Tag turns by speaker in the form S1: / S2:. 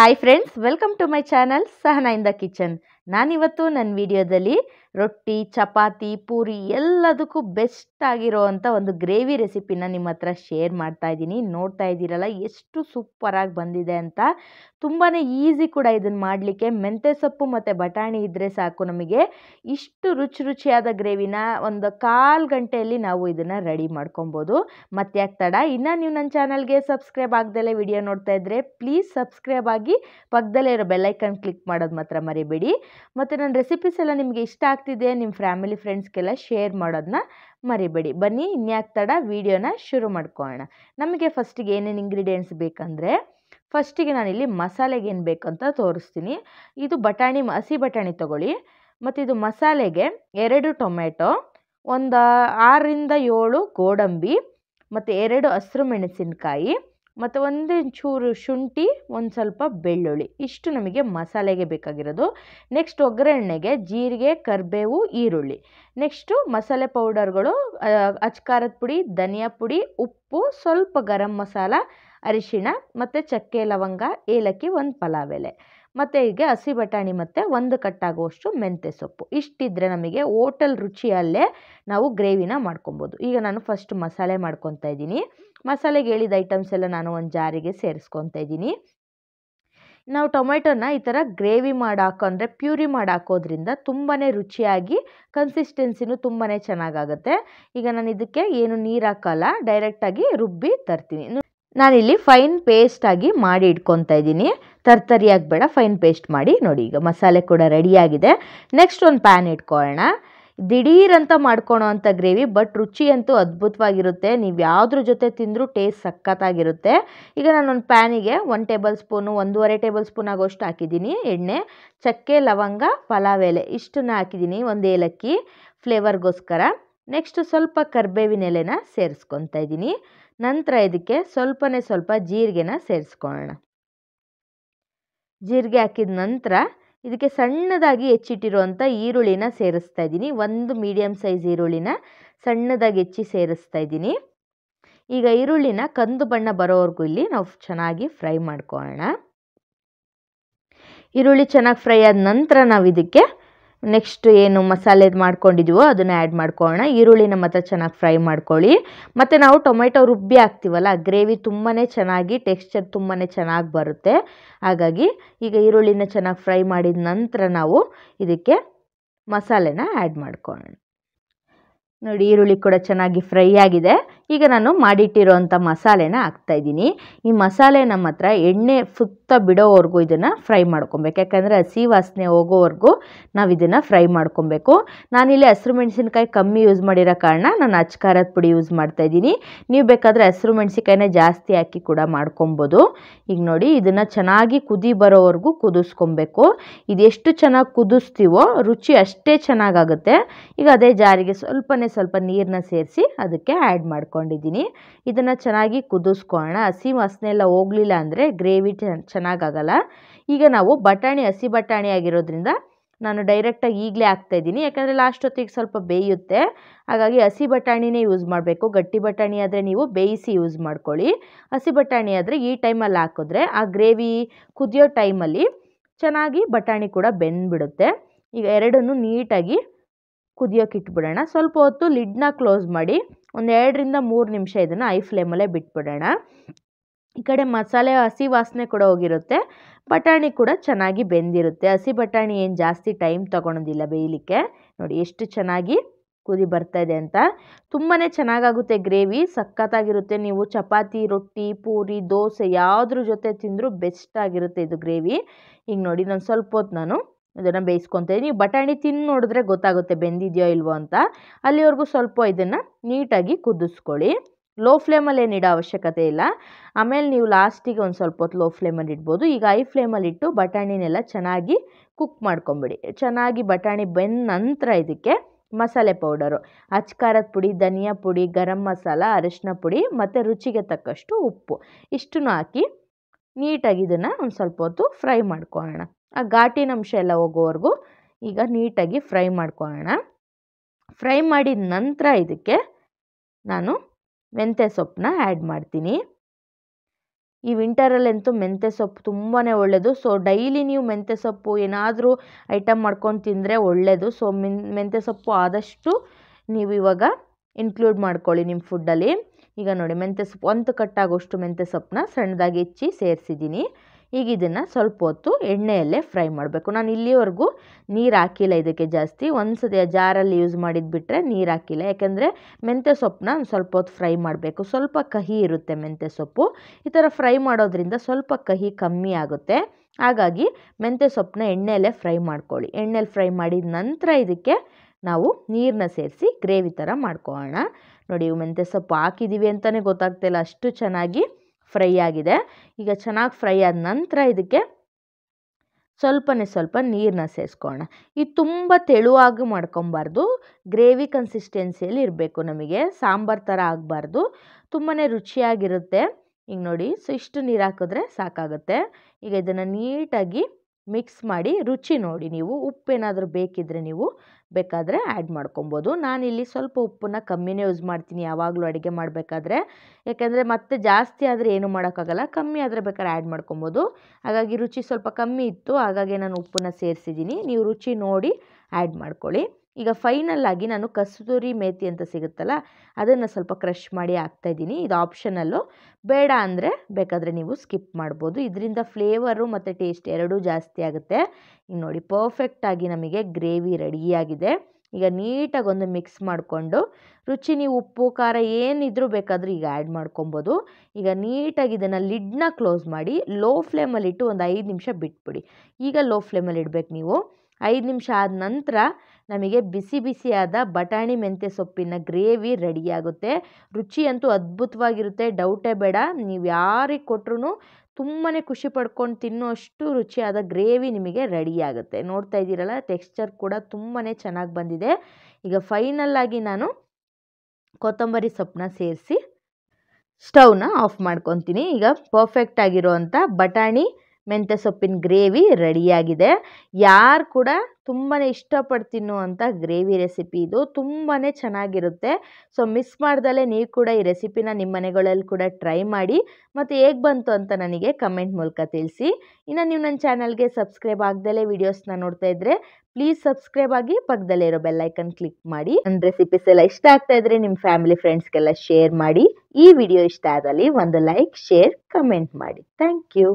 S1: hi friends welcome to my channel Sahana in the kitchen ನಾನಿವತ್ತು ನನ್ನ ವಿಡಿಯೋದಲ್ಲಿ ರೊಟ್ಟಿ ಚಪಾತಿ ಪೂರಿ ಎಲ್ಲದಕ್ಕೂ ಬೆಸ್ಟ್ ಆಗಿರೋವಂಥ ಒಂದು ಗ್ರೇವಿ ರೆಸಿಪಿನ ನಿಮ್ಮ ಹತ್ರ ಶೇರ್ ಮಾಡ್ತಾ ಇದ್ದೀನಿ ನೋಡ್ತಾ ಇದ್ದೀರಲ್ಲ ಎಷ್ಟು ಸೂಪರಾಗಿ ಬಂದಿದೆ ಅಂತ ತುಂಬಾ ಈಸಿ ಕೂಡ ಇದನ್ನು ಮಾಡಲಿಕ್ಕೆ ಮೆಂತ್ಯ ಸೊಪ್ಪು ಮತ್ತು ಬಟಾಣಿ ಇದ್ದರೆ ಸಾಕು ನಮಗೆ ಇಷ್ಟು ರುಚಿ ರುಚಿಯಾದ ಗ್ರೇವಿನ ಒಂದು ಕಾಲು ಗಂಟೆಯಲ್ಲಿ ನಾವು ಇದನ್ನು ರೆಡಿ ಮಾಡ್ಕೊಬೋದು ಮತ್ತೆ ಯಾಕೆ ತಡ ಇನ್ನು ನೀವು ನನ್ನ ಚಾನಲ್ಗೆ ಸಬ್ಸ್ಕ್ರೈಬ್ ಆಗ್ದಲೇ ವಿಡಿಯೋ ನೋಡ್ತಾ ಇದ್ದರೆ ಪ್ಲೀಸ್ ಸಬ್ಸ್ಕ್ರೈಬ್ ಆಗಿ ಪಕ್ಕದಲ್ಲೇ ಇರೋ ಬೆಲ್ಲೈಕನ್ ಕ್ಲಿಕ್ ಮಾಡೋದು ಮಾತ್ರ ಮರಿಬೇಡಿ ಮತ್ತು ನನ್ನ ರೆಸಿಪೀಸ್ ಎಲ್ಲ ನಿಮಗೆ ಇಷ್ಟ ಆಗ್ತಿದೆ ನಿಮ್ಮ ಫ್ಯಾಮಿಲಿ ಫ್ರೆಂಡ್ಸ್ಗೆಲ್ಲ ಶೇರ್ ಮಾಡೋದನ್ನ ಮರಿಬೇಡಿ ಬನ್ನಿ ಇನ್ಯಾಕೆ ತಡ ವೀಡಿಯೋನ ಶುರು ಮಾಡ್ಕೊಳ್ಳೋಣ ನಮಗೆ ಫಸ್ಟಿಗೆ ಏನೇನು ಇಂಗ್ರೀಡಿಯೆಂಟ್ಸ್ ಬೇಕಂದರೆ ಫಸ್ಟಿಗೆ ನಾನಿಲ್ಲಿ ಮಸಾಲೆಗೆ ಏನು ಬೇಕಂತ ತೋರಿಸ್ತೀನಿ ಇದು ಬಟಾಣಿ ಹಸಿ ಬಟಾಣಿ ತೊಗೊಳ್ಳಿ ಮತ್ತು ಇದು ಮಸಾಲೆಗೆ ಎರಡು ಟೊಮೆಟೊ ಒಂದು ಆರರಿಂದ ಏಳು ಗೋಡಂಬಿ ಮತ್ತು ಎರಡು ಹಸಿರು ಮೆಣಸಿನಕಾಯಿ ಮತ್ತು ಒಂದೇ ಚೂರು ಶುಂಠಿ ಒಂದು ಸ್ವಲ್ಪ ಬೆಳ್ಳುಳ್ಳಿ ಇಷ್ಟು ನಮಗೆ ಮಸಾಲೆಗೆ ಬೇಕಾಗಿರೋದು ನೆಕ್ಸ್ಟ್ ಒಗ್ಗರಣೆಗೆ ಜೀರಿಗೆ ಕರಿಬೇವು ಈರುಳ್ಳಿ ನೆಕ್ಸ್ಟು ಮಸಾಲೆ ಪೌಡರ್ಗಳು ಅಚ್ಕಾರದ ಪುಡಿ ಧನಿಯಾ ಪುಡಿ ಉಪ್ಪು ಸ್ವಲ್ಪ ಗರಂ ಮಸಾಲ ಅರಿಶಿಣ ಮತ್ತು ಚಕ್ಕೆ ಲವಂಗ ಏಲಕ್ಕಿ ಒಂದು ಪಲಾವ್ ಎಲೆ ಮತ್ತು ಹೀಗೆ ಹಸಿ ಬಟಾಣಿ ಮತ್ತು ಒಂದು ಕಟ್ಟಾಗುವಷ್ಟು ಮೆಂತ್ಯ ಸೊಪ್ಪು ಇಷ್ಟಿದ್ರೆ ನಮಗೆ ಓಟಲ್ ರುಚಿಯಲ್ಲೇ ನಾವು ಗ್ರೇವಿನ ಮಾಡ್ಕೊಬೋದು ಈಗ ನಾನು ಫಸ್ಟ್ ಮಸಾಲೆ ಮಾಡ್ಕೊತಾ ಇದ್ದೀನಿ ಮಸಾಲೆಗೆ ಹೇಳಿದ ಐಟಮ್ಸ್ ಎಲ್ಲ ನಾನು ಒಂದು ಜಾರಿಗೆ ಸೇರಿಸ್ಕೊತಾ ಇದ್ದೀನಿ ನಾವು ಟೊಮೆಟೊನ ಈ ಥರ ಗ್ರೇವಿ ಮಾಡಿ ಅಂದರೆ ಪ್ಯೂರಿ ಮಾಡಿ ಹಾಕೋದ್ರಿಂದ ತುಂಬಾ ರುಚಿಯಾಗಿ ಕನ್ಸಿಸ್ಟೆನ್ಸಿನೂ ತುಂಬಾ ಚೆನ್ನಾಗಾಗುತ್ತೆ ಈಗ ನಾನು ಇದಕ್ಕೆ ಏನು ನೀರು ಹಾಕೋಲ್ಲ ಡೈರೆಕ್ಟಾಗಿ ರುಬ್ಬಿ ತರ್ತೀನಿ ನಾನಿಲ್ಲಿ ಫೈನ್ ಪೇಸ್ಟಾಗಿ ಮಾಡಿ ಇಟ್ಕೊತಾ ಇದ್ದೀನಿ ತರ್ತರಿಯಾಗಿ ಬೇಡ ಫೈನ್ ಪೇಸ್ಟ್ ಮಾಡಿ ನೋಡಿ ಈಗ ಮಸಾಲೆ ಕೂಡ ರೆಡಿಯಾಗಿದೆ ನೆಕ್ಸ್ಟ್ ಒಂದು ಪ್ಯಾನ್ ಇಟ್ಕೊಳ್ಳೋಣ ದಿಢೀರಂತ ಮಾಡ್ಕೊಳೋ ಅಂಥ ಗ್ರೇವಿ ಬಟ್ ರುಚಿ ಅಂತೂ ಅದ್ಭುತವಾಗಿರುತ್ತೆ ನೀವು ಯಾವುದ್ರ ಜೊತೆ ತಿಂದರೂ ಟೇಸ್ಟ್ ಸಖತ್ತಾಗಿರುತ್ತೆ ಈಗ ನಾನೊಂದು ಪ್ಯಾನಿಗೆ ಒನ್ ಟೇಬಲ್ ಸ್ಪೂನು ಒಂದೂವರೆ ಟೇಬಲ್ ಸ್ಪೂನ್ ಆಗೋಷ್ಟು ಹಾಕಿದ್ದೀನಿ ಎಣ್ಣೆ ಚಕ್ಕೆ ಲವಂಗ ಪಲಾವ್ ಎಲೆ ಇಷ್ಟನ್ನ ಹಾಕಿದ್ದೀನಿ ಒಂದು ಏಲಕ್ಕಿ ಫ್ಲೇವರ್ಗೋಸ್ಕರ ನೆಕ್ಸ್ಟು ಸ್ವಲ್ಪ ಕರ್ಬೇವಿನ ಎಲೆನ ಸೇರಿಸ್ಕೊತಾ ಇದ್ದೀನಿ ನಂತರ ಇದಕ್ಕೆ ಸ್ವಲ್ಪನೇ ಸ್ವಲ್ಪ ಜೀರಿಗೆನ ಸೇರಿಸ್ಕೊಳ್ಳೋಣ ಜೀರಿಗೆ ಹಾಕಿದ ನಂತರ ಇದಕ್ಕೆ ಸಣ್ಣದಾಗಿ ಹೆಚ್ಚಿಟ್ಟಿರುವಂಥ ಈರುಳ್ಳಿನ ಸೇರಿಸ್ತಾ ಇದ್ದೀನಿ ಒಂದು ಮೀಡಿಯಂ ಸೈಜ್ ಈರುಳ್ಳಿನ ಸಣ್ಣದಾಗಿ ಹೆಚ್ಚಿ ಸೇರಿಸ್ತಾ ಇದ್ದೀನಿ ಈಗ ಈರುಳ್ಳಿನ ಕಂದು ಬಣ್ಣ ಬರೋವರೆಗೂ ಇಲ್ಲಿ ನಾವು ಚೆನ್ನಾಗಿ ಫ್ರೈ ಮಾಡ್ಕೊಳ್ಳೋಣ ಈರುಳ್ಳಿ ಚೆನ್ನಾಗಿ ಫ್ರೈ ಆದ ನಂತರ ನಾವು ಇದಕ್ಕೆ ನೆಕ್ಸ್ಟ್ ಏನು ಮಸಾಲೆ ಮಾಡ್ಕೊಂಡಿದ್ದೀವೋ ಅದನ್ನು ಆ್ಯಡ್ ಮಾಡ್ಕೊಳ್ಳೋಣ ಈರುಳ್ಳಿ ನಮ್ಮ ಹತ್ರ ಚೆನ್ನಾಗಿ ಫ್ರೈ ಮಾಡ್ಕೊಳ್ಳಿ ಮತ್ತು ನಾವು ಟೊಮೆಟೊ ರುಬ್ಬಿ ಹಾಕ್ತೀವಲ್ಲ ಗ್ರೇವಿ ತುಂಬಾ ಚೆನ್ನಾಗಿ ಟೆಕ್ಸ್ಚರ್ ತುಂಬಾ ಚೆನ್ನಾಗಿ ಬರುತ್ತೆ ಹಾಗಾಗಿ ಈಗ ಈರುಳ್ಳಿನ ಚೆನ್ನಾಗಿ ಫ್ರೈ ಮಾಡಿದ ನಂತರ ನಾವು ಇದಕ್ಕೆ ಮಸಾಲೆನ ಆ್ಯಡ್ ಮಾಡ್ಕೊಳ್ಳೋಣ ನೋಡಿ ಈರುಳ್ಳಿ ಕೂಡ ಚೆನ್ನಾಗಿ ಫ್ರೈ ಆಗಿದೆ ಈಗ ನಾನು ಅಂಥ ಮಸಾಲೆನ ಹಾಕ್ತಾಯಿದ್ದೀನಿ ಈ ಮಸಾಲೆ ನಮ್ಮ ಹತ್ರ ಎಣ್ಣೆ ಫು ಸುತ್ತ ಬಿಡೋವರೆಗೂ ಇದನ್ನು ಫ್ರೈ ಮಾಡ್ಕೊಬೇಕು ಯಾಕಂದರೆ ಹಸಿ ವಾಸನೆ ಹೋಗೋವರೆಗೂ ನಾವು ಇದನ್ನು ಫ್ರೈ ಮಾಡ್ಕೊಬೇಕು ನಾನಿಲ್ಲಿ ಹಸಿರು ಮೆಣಸಿನ್ಕಾಯಿ ಕಮ್ಮಿ ಯೂಸ್ ಮಾಡಿರೋ ಕಾರಣ ನಾನು ಅಚ್ಕಾರದ ಪುಡಿ ಯೂಸ್ ಮಾಡ್ತಾ ಇದ್ದೀನಿ ನೀವು ಬೇಕಾದರೆ ಹಸಿರು ಮೆಣಸಿನ್ಕಾಯಿನ ಜಾಸ್ತಿ ಹಾಕಿ ಕೂಡ ಮಾಡ್ಕೊಬೋದು ಈಗ ನೋಡಿ ಇದನ್ನು ಚೆನ್ನಾಗಿ ಕುದಿ ಬರೋವರೆಗೂ ಕುದಿಸ್ಕೊಬೇಕು ಇದೆಷ್ಟು ಚೆನ್ನಾಗಿ ಕುದಿಸ್ತೀವೋ ರುಚಿ ಅಷ್ಟೇ ಚೆನ್ನಾಗಾಗುತ್ತೆ ಈಗ ಅದೇ ಜಾರಿಗೆ ಸ್ವಲ್ಪನೇ ಸ್ವಲ್ಪ ನೀರನ್ನ ಸೇರಿಸಿ ಅದಕ್ಕೆ ಆ್ಯಡ್ ಮಾಡ್ಕೊಂಡಿದ್ದೀನಿ ಇದನ್ನು ಚೆನ್ನಾಗಿ ಕುದಿಸ್ಕೊಳ್ಳೋಣ ಹಸಿ ವಾಸನೆ ಎಲ್ಲ ಹೋಗಲಿಲ್ಲ ಅಂದರೆ ಗ್ರೇವಿ ಚೆನ್ನಾಗಿ ಚೆನ್ನಾಗಾಗಲ್ಲ ಈಗ ನಾವು ಬಟಾಣಿ ಹಸಿ ಬಟಾಣಿ ಆಗಿರೋದ್ರಿಂದ ನಾನು ಡೈರೆಕ್ಟಾಗಿ ಈಗಲೇ ಹಾಕ್ತಾಯಿದ್ದೀನಿ ಯಾಕಂದರೆ ಲಾಸ್ಟ್ ಹೊತ್ತಿಗೆ ಸ್ವಲ್ಪ ಬೇಯುತ್ತೆ ಹಾಗಾಗಿ ಹಸಿ ಬಟಾಣಿನೇ ಯೂಸ್ ಮಾಡಬೇಕು ಗಟ್ಟಿ ಬಟಾಣಿ ಆದರೆ ನೀವು ಬೇಯಿಸಿ ಯೂಸ್ ಮಾಡ್ಕೊಳ್ಳಿ ಹಸಿ ಬಟಾಣಿ ಆದರೆ ಈ ಟೈಮಲ್ಲಿ ಹಾಕಿದ್ರೆ ಆ ಗ್ರೇವಿ ಕುದಿಯೋ ಟೈಮಲ್ಲಿ ಚೆನ್ನಾಗಿ ಬಟಾಣಿ ಕೂಡ ಬೆಂದ್ಬಿಡುತ್ತೆ ಈಗ ಎರಡನ್ನೂ ನೀಟಾಗಿ ಕುದಿಯೋಕೆ ಇಟ್ಬಿಡೋಣ ಸ್ವಲ್ಪ ಹೊತ್ತು ಲಿಡ್ನ ಕ್ಲೋಸ್ ಮಾಡಿ ಒಂದು ಎರಡರಿಂದ ಮೂರು ನಿಮಿಷ ಇದನ್ನು ಐ ಫ್ಲೇಮಲ್ಲೇ ಬಿಟ್ಬಿಡೋಣ ಈ ಕಡೆ ಮಸಾಲೆ ಹಸಿ ವಾಸನೆ ಕೂಡ ಹೋಗಿರುತ್ತೆ ಬಟಾಣಿ ಕೂಡ ಚೆನ್ನಾಗಿ ಬೆಂದಿರುತ್ತೆ ಹಸಿ ಬಟಾಣಿ ಏನು ಜಾಸ್ತಿ ಟೈಮ್ ತೊಗೊಳೋದಿಲ್ಲ ಬೇಯಲಿಕ್ಕೆ ನೋಡಿ ಎಷ್ಟು ಚೆನ್ನಾಗಿ ಕುದಿ ಬರ್ತಾ ಇದೆ ಅಂತ ತುಂಬಾ ಚೆನ್ನಾಗಾಗುತ್ತೆ ಗ್ರೇವಿ ಸಖತ್ತಾಗಿರುತ್ತೆ ನೀವು ಚಪಾತಿ ರೊಟ್ಟಿ ಪೂರಿ ದೋಸೆ ಯಾವುದ್ರ ಜೊತೆ ತಿಂದರೂ ಬೆಸ್ಟ್ ಆಗಿರುತ್ತೆ ಇದು ಗ್ರೇವಿ ಈಗ ನೋಡಿ ನಾನು ಸ್ವಲ್ಪ ಹೊತ್ತು ನಾನು ಇದನ್ನು ಬೇಯಿಸ್ಕೊತೇನೆ ನೀವು ಬಟಾಣಿ ತಿಂದು ನೋಡಿದ್ರೆ ಗೊತ್ತಾಗುತ್ತೆ ಬೆಂದಿದೆಯೋ ಇಲ್ವೋ ಅಂತ ಅಲ್ಲಿವರೆಗೂ ಸ್ವಲ್ಪ ಇದನ್ನು ನೀಟಾಗಿ ಕುದಿಸ್ಕೊಳ್ಳಿ ಲೋ ಫ್ಲೇಮಲ್ಲಿ ಏನು ಇಡೋ ಅವಶ್ಯಕತೆ ಇಲ್ಲ ಆಮೇಲೆ ನೀವು ಲಾಸ್ಟಿಗೆ ಒಂದು ಸ್ವಲ್ಪ ಹೊತ್ತು ಲೋ ಫ್ಲೇಮಲ್ಲಿ ಇಡ್ಬೋದು ಈಗ ಐ ಫ್ಲೇಮಲ್ಲಿ ಇಟ್ಟು ಬಟಾಣಿನೆಲ್ಲ ಚೆನ್ನಾಗಿ ಕುಕ್ ಮಾಡ್ಕೊಂಬಿಡಿ ಚೆನ್ನಾಗಿ ಬಟಾಣಿ ಬೆಂದ ನಂತರ ಇದಕ್ಕೆ ಮಸಾಲೆ ಪೌಡರು ಅಚ್ಕಾರದ ಪುಡಿ ಧನಿಯಾ ಪುಡಿ ಗರಂ ಮಸಾಲ ಅರಿಶಿನ ಪುಡಿ ಮತ್ತು ರುಚಿಗೆ ತಕ್ಕಷ್ಟು ಉಪ್ಪು ಇಷ್ಟನ್ನು ಹಾಕಿ ನೀಟಾಗಿ ಇದನ್ನು ಒಂದು ಸ್ವಲ್ಪ ಹೊತ್ತು ಫ್ರೈ ಮಾಡ್ಕೊಳ್ಳೋಣ ಆ ಘಾಟಿನಂಶ ಎಲ್ಲ ಹೋಗೋವರೆಗೂ ಈಗ ನೀಟಾಗಿ ಫ್ರೈ ಮಾಡ್ಕೊಳ್ಳೋಣ ಫ್ರೈ ಮಾಡಿದ ನಂತರ ಇದಕ್ಕೆ ನಾನು ಮೆಂತ್ಯ ಸೊಪ್ಪನ್ನ ಆ್ಯಡ್ ಮಾಡ್ತೀನಿ ಈ ವಿಂಟರಲ್ಲಂತೂ ಮೆಂತ್ಯ ಸೊಪ್ಪು ತುಂಬಾ ಒಳ್ಳೆಯದು ಸೊ ಡೈಲಿ ನೀವು ಮೆಂತ್ಯ ಸೊಪ್ಪು ಏನಾದರೂ ಐಟಮ್ ಮಾಡ್ಕೊಂಡು ತಿಂದರೆ ಒಳ್ಳೆಯದು ಸೊ ಮೆಂತ್ಯ ಸೊಪ್ಪು ಆದಷ್ಟು ನೀವು ಇವಾಗ ಇನ್ಕ್ಲೂಡ್ ಮಾಡ್ಕೊಳ್ಳಿ ನಿಮ್ಮ ಫುಡ್ಡಲ್ಲಿ ಈಗ ನೋಡಿ ಮೆಂತ್ಯ ಸೊಪ್ಪು ಒಂದು ಕಟ್ಟಾಗೋಷ್ಟು ಮೆಂತ್ಯ ಸೊಪ್ಪನ್ನ ಸಣ್ಣದಾಗಿ ಹೆಚ್ಚಿ ಸೇರಿಸಿದ್ದೀನಿ ಈಗ ಇದನ್ನು ಸ್ವಲ್ಪ ಹೊತ್ತು ಎಣ್ಣೆಯಲ್ಲೇ ಫ್ರೈ ಮಾಡಬೇಕು ನಾನು ಇಲ್ಲಿವರೆಗೂ ನೀರು ಹಾಕಿಲ್ಲ ಇದಕ್ಕೆ ಜಾಸ್ತಿ ಒಂದು ಸತಿ ಜಾರಲ್ಲಿ ಯೂಸ್ ಮಾಡಿದ್ದು ಬಿಟ್ಟರೆ ನೀರು ಹಾಕಿಲ್ಲ ಯಾಕೆಂದರೆ ಮೆಂತ್ಯ ಸೊಪ್ಪನ್ನ ಸ್ವಲ್ಪ ಹೊತ್ತು ಫ್ರೈ ಮಾಡಬೇಕು ಸ್ವಲ್ಪ ಕಹಿ ಇರುತ್ತೆ ಮೆಂತ್ಯ ಸೊಪ್ಪು ಈ ಥರ ಫ್ರೈ ಮಾಡೋದ್ರಿಂದ ಸ್ವಲ್ಪ ಕಹಿ ಕಮ್ಮಿ ಆಗುತ್ತೆ ಹಾಗಾಗಿ ಮೆಂತ್ಯ ಸೊಪ್ಪನ್ನ ಎಣ್ಣೆಯಲ್ಲೇ ಫ್ರೈ ಮಾಡ್ಕೊಳ್ಳಿ ಎಣ್ಣೆಲಿ ಫ್ರೈ ಮಾಡಿದ ನಂತರ ಇದಕ್ಕೆ ನಾವು ನೀರನ್ನ ಸೇರಿಸಿ ಗ್ರೇವಿ ಥರ ಮಾಡ್ಕೊಳ್ಳೋಣ ನೋಡಿ ಮೆಂತ್ಯ ಸೊಪ್ಪು ಹಾಕಿದ್ದೀವಿ ಅಂತಲೇ ಗೊತ್ತಾಗ್ತಿಲ್ಲ ಅಷ್ಟು ಚೆನ್ನಾಗಿ ಫ್ರೈ ಆಗಿದೆ ಈಗ ಚೆನ್ನಾಗಿ ಫ್ರೈ ಆದ ನಂತರ ಇದಕ್ಕೆ ಸ್ವಲ್ಪನೇ ಸ್ವಲ್ಪ ನೀರನ್ನ ಸೇರಿಸ್ಕೋಣ ಇದು ತುಂಬ ತೆಳುವಾಗಿ ಮಾಡ್ಕೊಬಾರ್ದು ಗ್ರೇವಿ ಕನ್ಸಿಸ್ಟೆನ್ಸಿಯಲ್ಲಿ ಇರಬೇಕು ನಮಗೆ ಸಾಂಬಾರು ಥರ ಆಗಬಾರ್ದು ತುಂಬಾ ರುಚಿಯಾಗಿರುತ್ತೆ ಈಗ ನೋಡಿ ಸೊ ಇಷ್ಟು ನೀರು ಹಾಕಿದ್ರೆ ಸಾಕಾಗುತ್ತೆ ಈಗ ಇದನ್ನು ನೀಟಾಗಿ ಮಿಕ್ಸ್ ಮಾಡಿ ರುಚಿ ನೋಡಿ ನೀವು ಉಪ್ಪೇನಾದರೂ ಬೇಕಿದ್ದರೆ ನೀವು ಬೇಕಾದರೆ ಆ್ಯಡ್ ಮಾಡ್ಕೊಬೋದು ನಾನಿಲ್ಲಿ ಸ್ವಲ್ಪ ಉಪ್ಪನ್ನ ಕಮ್ಮಿನೇ ಯೂಸ್ ಮಾಡ್ತೀನಿ ಯಾವಾಗಲೂ ಅಡುಗೆ ಮಾಡಬೇಕಾದ್ರೆ ಯಾಕೆಂದರೆ ಮತ್ತೆ ಜಾಸ್ತಿ ಆದರೆ ಏನು ಮಾಡೋಕ್ಕಾಗಲ್ಲ ಕಮ್ಮಿ ಆದರೆ ಬೇಕಾದ್ರೆ ಆ್ಯಡ್ ಮಾಡ್ಕೊಬೋದು ಹಾಗಾಗಿ ರುಚಿ ಸ್ವಲ್ಪ ಕಮ್ಮಿ ಇತ್ತು ಹಾಗಾಗಿ ನಾನು ಉಪ್ಪನ್ನು ಸೇರಿಸಿದ್ದೀನಿ ನೀವು ರುಚಿ ನೋಡಿ ಆ್ಯಡ್ ಮಾಡ್ಕೊಳ್ಳಿ ಈಗ ಫೈನಲ್ ಆಗಿ ನಾನು ಕಸ್ತೂರಿ ಮೇಥಿ ಅಂತ ಸಿಗುತ್ತಲ್ಲ ಅದನ್ನು ಸ್ವಲ್ಪ ಕ್ರಷ್ ಮಾಡಿ ಇದ್ದೀನಿ ಇದು ಆಪ್ಷನಲ್ಲು ಬೇಡ ಅಂದರೆ ಬೇಕಾದರೆ ನೀವು ಸ್ಕಿಪ್ ಮಾಡ್ಬೋದು ಇದರಿಂದ ಫ್ಲೇವರು ಮತ್ತು ಟೇಸ್ಟ್ ಎರಡೂ ಜಾಸ್ತಿ ಆಗುತ್ತೆ ಈಗ ನೋಡಿ ಪರ್ಫೆಕ್ಟಾಗಿ ನಮಗೆ ಗ್ರೇವಿ ರೆಡಿಯಾಗಿದೆ ಈಗ ನೀಟಾಗಿ ಒಂದು ಮಿಕ್ಸ್ ಮಾಡಿಕೊಂಡು ರುಚಿ ನೀವು ಉಪ್ಪು ಖಾರ ಏನಿದ್ರೂ ಬೇಕಾದರೂ ಈಗ ಆ್ಯಡ್ ಮಾಡ್ಕೊಬೋದು ಈಗ ನೀಟಾಗಿ ಇದನ್ನು ಲಿಡ್ನ ಕ್ಲೋಸ್ ಮಾಡಿ ಲೋ ಫ್ಲೇಮಲ್ಲಿಟ್ಟು ಒಂದು ಐದು ನಿಮಿಷ ಬಿಟ್ಬಿಡಿ ಈಗ ಲೋ ಫ್ಲೇಮಲ್ಲಿ ಇಡಬೇಕು ನೀವು ಐದು ನಿಮಿಷ ಆದ ನಂತರ ನಮಗೆ ಬಿಸಿ ಬಿಸಿಯಾದ ಬಟಾಣಿ ಮೆಂತ್ಯ ಸೊಪ್ಪಿನ ಗ್ರೇವಿ ರೆಡಿಯಾಗುತ್ತೆ ಅಂತೂ ಅದ್ಭುತವಾಗಿರುತ್ತೆ ಡೌಟೇ ಬೇಡ ನೀವು ಯಾರಿಗೆ ಕೊಟ್ರೂ ತುಂಬಾ ಖುಷಿ ಪಡ್ಕೊಂಡು ತಿನ್ನೋಷ್ಟು ರುಚಿಯಾದ ಗ್ರೇವಿ ನಿಮಗೆ ರೆಡಿಯಾಗುತ್ತೆ ನೋಡ್ತಾ ಇದ್ದೀರಲ್ಲ ಟೆಕ್ಸ್ಚರ್ ಕೂಡ ತುಂಬಾ ಚೆನ್ನಾಗಿ ಬಂದಿದೆ ಈಗ ಫೈನಲ್ಲಾಗಿ ನಾನು ಕೊತ್ತಂಬರಿ ಸೊಪ್ಪನ್ನ ಸೇರಿಸಿ ಸ್ಟವ್ನ ಆಫ್ ಮಾಡ್ಕೊತೀನಿ ಈಗ ಪರ್ಫೆಕ್ಟ್ ಆಗಿರೋವಂಥ ಬಟಾಣಿ ಮೆಂತ್ಯ ಸೊಪ್ಪಿನ ಗ್ರೇವಿ ರೆಡಿಯಾಗಿದೆ ಯಾರು ಕೂಡ ತುಂಬಾ ಇಷ್ಟಪಟ್ಟು ಅಂತ ಗ್ರೇವಿ ರೆಸಿಪಿ ಇದು ತುಂಬಾ ಚೆನ್ನಾಗಿರುತ್ತೆ ಸೊ ಮಿಸ್ ಮಾಡ್ದಲೇ ನೀವು ಕೂಡ ಈ ರೆಸಿಪಿನ ನಿಮ್ಮ ಮನೆಗಳಲ್ಲಿ ಕೂಡ ಟ್ರೈ ಮಾಡಿ ಮತ್ತು ಹೇಗೆ ಬಂತು ಅಂತ ನನಗೆ ಕಮೆಂಟ್ ಮೂಲಕ ತಿಳಿಸಿ ಇನ್ನು ನೀವು ನನ್ನ ಚಾನಲ್ಗೆ ಸಬ್ಸ್ಕ್ರೈಬ್ ಆಗ್ದಲೇ ವೀಡಿಯೋಸ್ನ ನೋಡ್ತಾ ಇದ್ರೆ ಪ್ಲೀಸ್ ಸಬ್ಸ್ಕ್ರೈಬ್ ಆಗಿ ಪಕ್ಕದಲ್ಲೇ ಇರೋ ಬೆಲ್ಲೈಕನ್ ಕ್ಲಿಕ್ ಮಾಡಿ ನನ್ನ ರೆಸಿಪೀಸ್ ಎಲ್ಲ ಇಷ್ಟ ಆಗ್ತಾ ಇದ್ರೆ ನಿಮ್ಮ ಫ್ಯಾಮಿಲಿ ಫ್ರೆಂಡ್ಸ್ಗೆಲ್ಲ ಶೇರ್ ಮಾಡಿ ಈ ವಿಡಿಯೋ ಇಷ್ಟ ಆದಲ್ಲಿ ಒಂದು ಲೈಕ್ ಶೇರ್ ಕಮೆಂಟ್ ಮಾಡಿ ಥ್ಯಾಂಕ್ ಯು